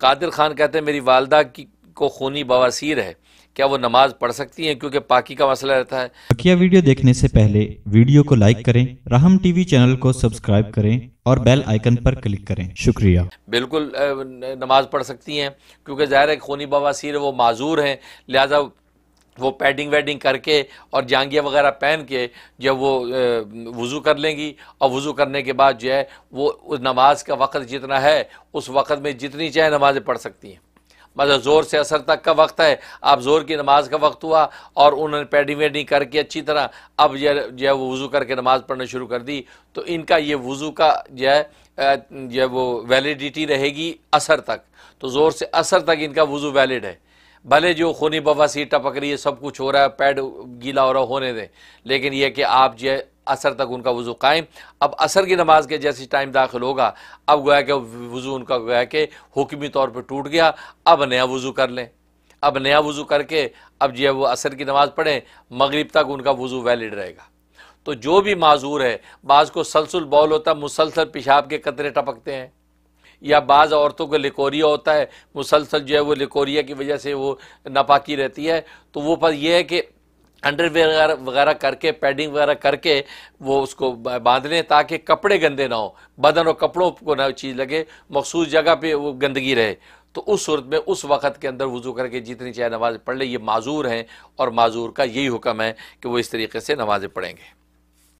कादिर खान कहते हैं मेरी वालदा की को खूनी बवासीर है क्या वो नमाज पढ़ सकती हैं क्योंकि पाकि का मसला रहता है बकिया वीडियो देखने से पहले वीडियो को लाइक करें राहम टीवी चैनल को सब्सक्राइब करें और बेल आइकन पर क्लिक करें शुक्रिया बिल्कुल नमाज पढ़ सकती हैं क्योंकि ज़ाहिर है खूनी बवासीर वो माजूर हैं लिहाजा वो पैडिंग वैडिंग करके और जांगिया वगैरह पहन के जो वो वज़ू कर लेंगी और वज़ू करने के बाद जो है वो उस नमाज़ का वक़्त जितना है उस वक़्त में जितनी चाहे नमाज़ें पढ़ सकती हैं मतलब ज़ोर से असर तक का वक्त है आप ज़ोर की नमाज़ का वक्त हुआ और उन्होंने पैडिंग वैडिंग करके अच्छी तरह अब जो जो है वो वज़ू करके नमाज़ पढ़ना शुरू कर दी तो इनका ये वज़ू का जो है जो है वो वैलिडिटी रहेगी असर तक तो ज़ोर से असर तक इनका वज़ू वैलिड है भले जो खूनी बवासीर टपक रही है सब कुछ हो रहा है पैड गीला हो रहा होने दें लेकिन यह कि आप जो असर तक उनका वज़ू कायम अब असर की नमाज के जैसे टाइम दाखिल होगा अब गोया कि वज़ू उनका गोया कि हुक्मी तौर पर टूट गया अब नया वज़ू कर लें अब नया वज़ू करके अब जो है वो असर की नमाज पढ़ें मगरब तक उनका वज़ू वैलिड रहेगा तो जो भी माजूर है बाज़ को सलसल बॉल होता मुसलसल पेशाब के कतरे टपकते हैं या बाज़ औरतों को लिकोरिया होता है मुसलसल जो है वो लिकोरिया की वजह से वो नापाकी रहती है तो वो पर यह है कि अंडरवेयर वगैरह करके पैडिंग वगैरह करके वो उसको बांध लें ताकि कपड़े गंदे ना हो बदन और कपड़ों को ना चीज़ लगे मखसूस जगह पे वो गंदगी रहे तो उस सूरत में उस वक़्त के अंदर वज़ू करके जितनी चाहे नमाज़ पढ़ लें ये माजूर हैं और माजूर का यही हुक्म है कि वो इस तरीके से नमाज़ें पढ़ेंगे